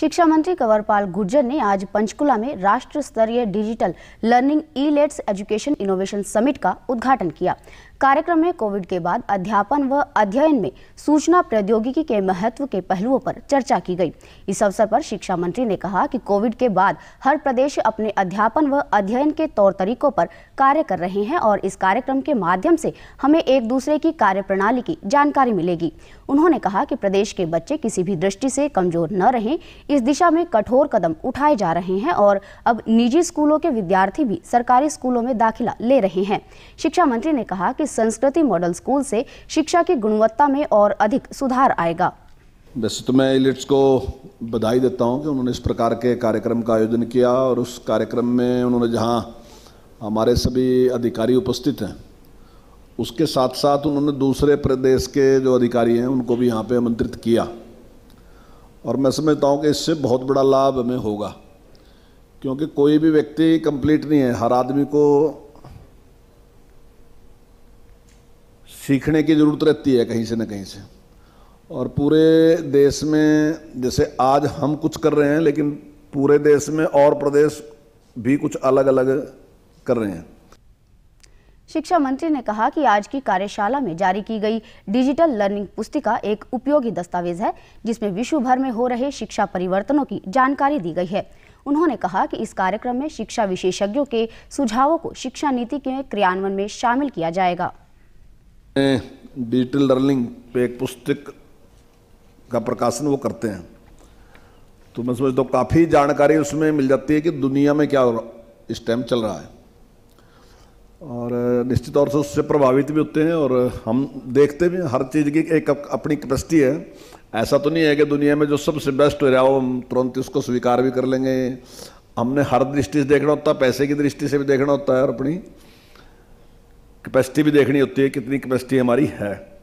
शिक्षा मंत्री कंवरपाल गुर्जर ने आज पंचकुला में राष्ट्र स्तरीय digital learning E lets education innovation summit का उद्घाटन किया कार्यक्रम में कोविड के बाद अध्यापन व अध्ययन में सूचना प्रौद्योगिकी के महत्व के पहलुओं पर चर्चा की गई इस अवसर पर शिक्षा मंत्री ने कहा कि कोविड के बाद हर प्रदेश अपने अध्यापन व अध्ययन के तौर तरीकों पर कार्य कर रहे हैं और इस कार्यक्रम के माध्यम से हमें एक दूसरे की कार्य की जानकारी मिलेगी उन्होंने कहा की प्रदेश के बच्चे किसी भी दृष्टि से कमजोर न रहे इस दिशा में कठोर कदम उठाए जा रहे हैं और अब निजी स्कूलों के विद्यार्थी भी सरकारी स्कूलों में दाखिला ले रहे हैं शिक्षा मंत्री ने कहा कि संस्कृति मॉडल स्कूल से शिक्षा की गुणवत्ता में और अधिक सुधार आएगा वैसे तो मैं इलिट्स को बधाई देता हूँ कि उन्होंने इस प्रकार के कार्यक्रम का आयोजन किया और उस कार्यक्रम में उन्होंने जहाँ हमारे सभी अधिकारी उपस्थित हैं उसके साथ साथ उन्होंने दूसरे प्रदेश के जो अधिकारी हैं उनको भी यहाँ पे आमंत्रित किया और मैं समझता हूँ कि इससे बहुत बड़ा लाभ हमें होगा क्योंकि कोई भी व्यक्ति कंप्लीट नहीं है हर आदमी को सीखने की ज़रूरत रहती है कहीं से ना कहीं से और पूरे देश में जैसे आज हम कुछ कर रहे हैं लेकिन पूरे देश में और प्रदेश भी कुछ अलग अलग कर रहे हैं शिक्षा मंत्री ने कहा कि आज की कार्यशाला में जारी की गई डिजिटल लर्निंग पुस्तिका एक उपयोगी दस्तावेज है जिसमें विश्व भर में हो रहे शिक्षा परिवर्तनों की जानकारी दी गई है उन्होंने कहा कि इस कार्यक्रम में शिक्षा विशेषज्ञों के सुझावों को शिक्षा नीति के क्रियान्वयन में शामिल किया जाएगा डिजिटल लर्निंग पे एक पुस्तक का प्रकाशन वो करते हैं तो मैं समझता हूँ काफ़ी जानकारी उसमें मिल जाती है कि दुनिया में क्या इस टाइम चल रहा है और निश्चित तौर से उससे प्रभावित भी होते हैं और हम देखते भी हर चीज़ की एक अपनी कैपेसिटी है ऐसा तो नहीं है कि दुनिया में जो सबसे बेस्ट हो रहा हो हम तुरंत इसको स्वीकार भी कर लेंगे हमने हर दृष्टि से देखना होता है पैसे की दृष्टि से भी देखना होता है और अपनी ਕਪੈਸਿਟੀ ਵੀ ਦੇਖਣੀ ਉੱਤੇ ਕਿੰਨੀ ਕਪੈਸਿਟੀ ਹਮਾਰੀ ਹੈ